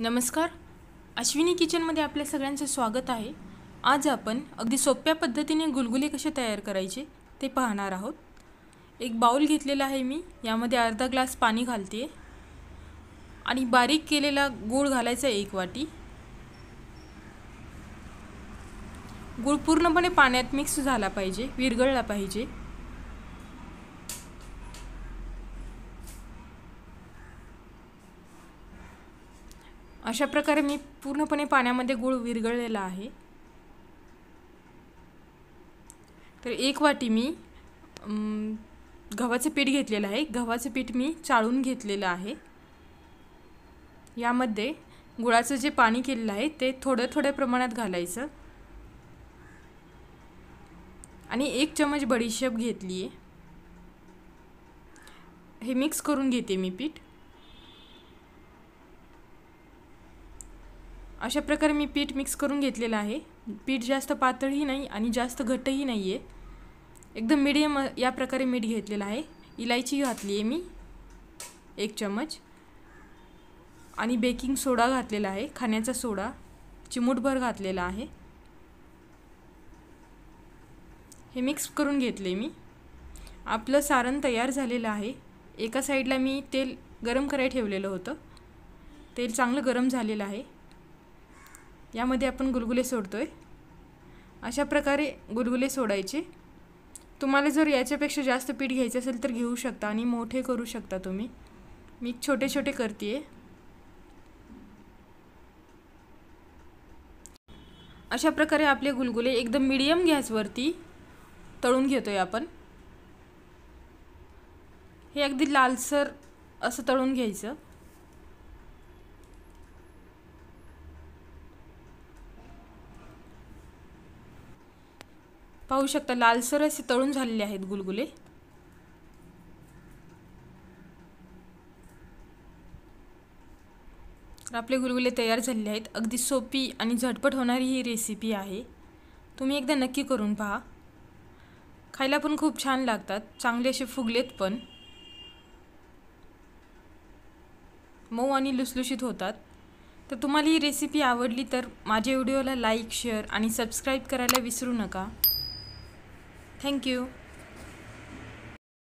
नमस्कार अश्विनी किचनमध्ये आपल्या सगळ्यांचं स्वागत आहे आज आपण अगदी सोप्या पद्धतीने गुलगुले कसे तयार करायचे ते पाहणार आहोत एक बाऊल घेतलेला आहे मी यामध्ये अर्धा ग्लास पाणी घालते आणि बारीक केलेला गूळ घालायचा एक वाटी गूळ पूर्णपणे पाण्यात मिक्स झाला पाहिजे विरघळला पाहिजे अशा प्रकारे मी पूर्णपणे पाण्यामध्ये गुळ विरघळलेला आहे तर एक वाटी मी गव्हाचं पीठ घेतलेलं आहे गव्हाचं पीठ मी चाळून घेतलेलं आहे यामध्ये गुळाचं जे पाणी केलेलं आहे ते थोडं थोड्या प्रमाणात घालायचं आणि एक चमच बडीशेप घेतली आहे हे मिक्स करून घेते मी पीठ अशा प्रकारे मी पीठ मिक्स करून घेतलेलं आहे पीठ जास्त पातळही नाही आणि जास्त घट्टही नाही आहे एकदम मिडियम या प्रकारे मीठ घेतलेलं आहे इलायची घातली आहे मी एक चमच आणि बेकिंग सोडा घातलेला आहे खाण्याचा सोडा चिमूटभर घातलेला आहे हे मिक्स करून घेतले मी आपलं सारण तयार झालेलं आहे एका साईडला मी तेल गरम करायला ठेवलेलं होतं तेल चांगलं गरम झालेलं आहे यामध्ये आपण गुलगुले सोडतो आहे अशा प्रकारे गुलगुले सोडायचे तुम्हाला जर याच्यापेक्षा जास्त पीठ घ्यायचं असेल तर घेऊ शकता आणि मोठे करू शकता तुम्ही मी छोटे छोटे करते आहे अशा प्रकारे आपले गुलगुले एकदम मिडियम गॅसवरती तळून घेतो आहे आपण हे अगदी लालसर असं तळून घ्यायचं पाहू शकता लालसर असे तळून झालेले आहेत गुलगुले तर आपले गुलगुले तयार झालेले आहेत अगदी सोपी आणि झटपट होणारी ही रेसिपी आहे तुम्ही एकदा नक्की करून पहा खायला पण खूप छान लागतात चांगले असे फुगलेत पण मऊ आणि लुसलुशीत होतात तर तुम्हाला ही रेसिपी आवडली तर माझ्या व्हिडिओला लाईक शेअर आणि सबस्क्राईब करायला विसरू नका Thank you.